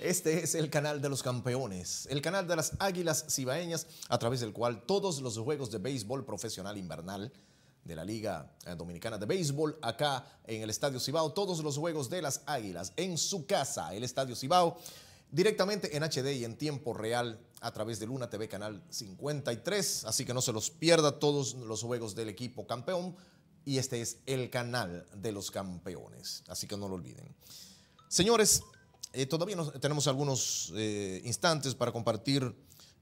Este es el canal de los campeones, el canal de las águilas cibaeñas, a través del cual todos los juegos de béisbol profesional invernal de la Liga eh, Dominicana de Béisbol, acá en el Estadio Cibao, todos los juegos de las águilas en su casa, el Estadio Cibao, directamente en HD y en tiempo real a través de Luna TV Canal 53, así que no se los pierda todos los juegos del equipo campeón y este es el canal de los campeones, así que no lo olviden. Señores, eh, todavía tenemos algunos eh, instantes para compartir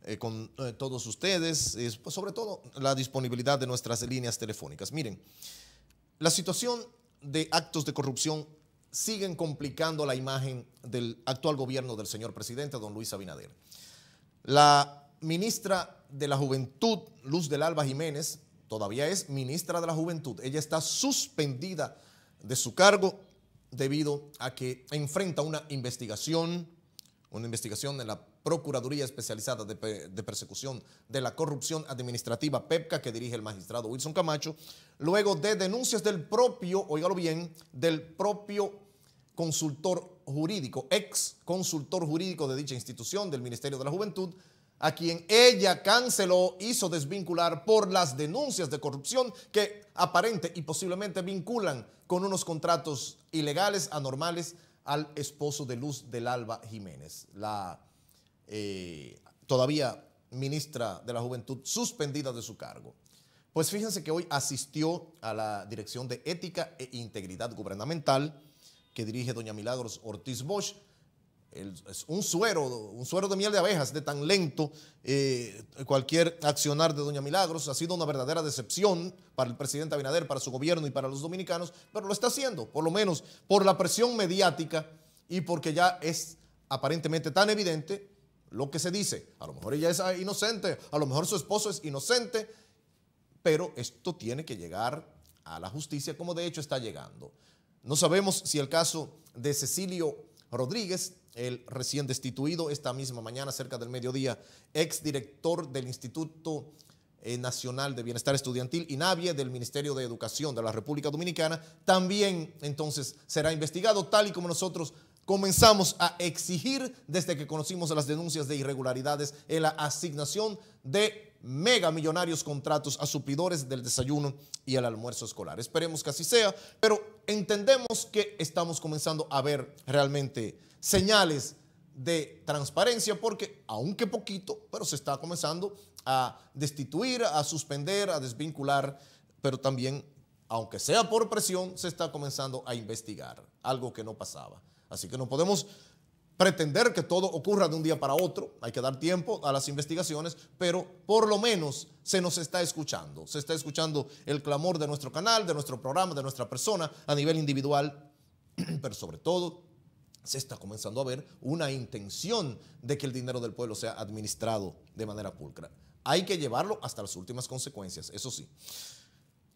eh, con todos ustedes, pues, sobre todo la disponibilidad de nuestras líneas telefónicas. Miren, la situación de actos de corrupción siguen complicando la imagen del actual gobierno del señor presidente, don Luis Abinader. La ministra de la Juventud, Luz del Alba Jiménez, todavía es ministra de la Juventud. Ella está suspendida de su cargo debido a que enfrenta una investigación, una investigación de la Procuraduría Especializada de, Persecución de la Corrupción Administrativa, PEPCA, que dirige el magistrado Wilson Camacho, luego de denuncias del propio, oígalo bien, del propio consultor jurídico, ex consultor jurídico de dicha institución del Ministerio de la Juventud, a quien ella canceló, hizo desvincular por las denuncias de corrupción que aparente y posiblemente vinculan con unos contratos ilegales, anormales, al esposo de Luz del Alba Jiménez, la eh, todavía ministra de la Juventud suspendida de su cargo. Pues fíjense que hoy asistió a la Dirección de Ética e Integridad Gubernamental que dirige doña Milagros Ortiz Bosch es un suero, un suero de miel de abejas de tan lento eh, cualquier accionar de Doña Milagros. Ha sido una verdadera decepción para el presidente Abinader, para su gobierno y para los dominicanos, pero lo está haciendo, por lo menos por la presión mediática y porque ya es aparentemente tan evidente lo que se dice. A lo mejor ella es ah, inocente, a lo mejor su esposo es inocente, pero esto tiene que llegar a la justicia como de hecho está llegando. No sabemos si el caso de Cecilio Rodríguez el recién destituido esta misma mañana, cerca del mediodía, exdirector del Instituto eh, Nacional de Bienestar Estudiantil, y INAVIE, del Ministerio de Educación de la República Dominicana, también entonces será investigado, tal y como nosotros comenzamos a exigir desde que conocimos las denuncias de irregularidades en la asignación de mega millonarios contratos a supidores del desayuno y el almuerzo escolar. Esperemos que así sea, pero entendemos que estamos comenzando a ver realmente señales de transparencia porque, aunque poquito, pero se está comenzando a destituir, a suspender, a desvincular, pero también, aunque sea por presión, se está comenzando a investigar, algo que no pasaba. Así que no podemos pretender que todo ocurra de un día para otro, hay que dar tiempo a las investigaciones, pero por lo menos se nos está escuchando, se está escuchando el clamor de nuestro canal, de nuestro programa, de nuestra persona a nivel individual, pero sobre todo se está comenzando a ver una intención de que el dinero del pueblo sea administrado de manera pulcra. Hay que llevarlo hasta las últimas consecuencias, eso sí.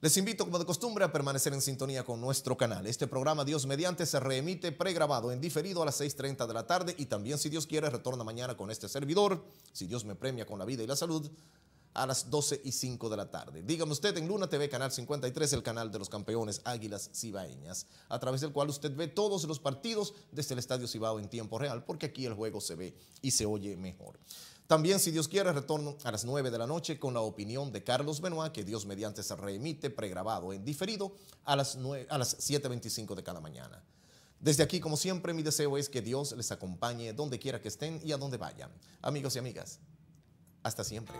Les invito, como de costumbre, a permanecer en sintonía con nuestro canal. Este programa, Dios mediante, se reemite pregrabado en diferido a las 6.30 de la tarde y también, si Dios quiere, retorna mañana con este servidor, si Dios me premia con la vida y la salud, a las 12 y 5 de la tarde. Dígame usted en Luna TV, Canal 53, el canal de los campeones Águilas Cibaeñas, a través del cual usted ve todos los partidos desde el Estadio Cibao en tiempo real, porque aquí el juego se ve y se oye mejor. También, si Dios quiere, retorno a las 9 de la noche con la opinión de Carlos Benoit, que Dios mediante se reemite pregrabado en diferido a las, a las 7.25 de cada mañana. Desde aquí, como siempre, mi deseo es que Dios les acompañe donde quiera que estén y a donde vayan. Amigos y amigas, hasta siempre.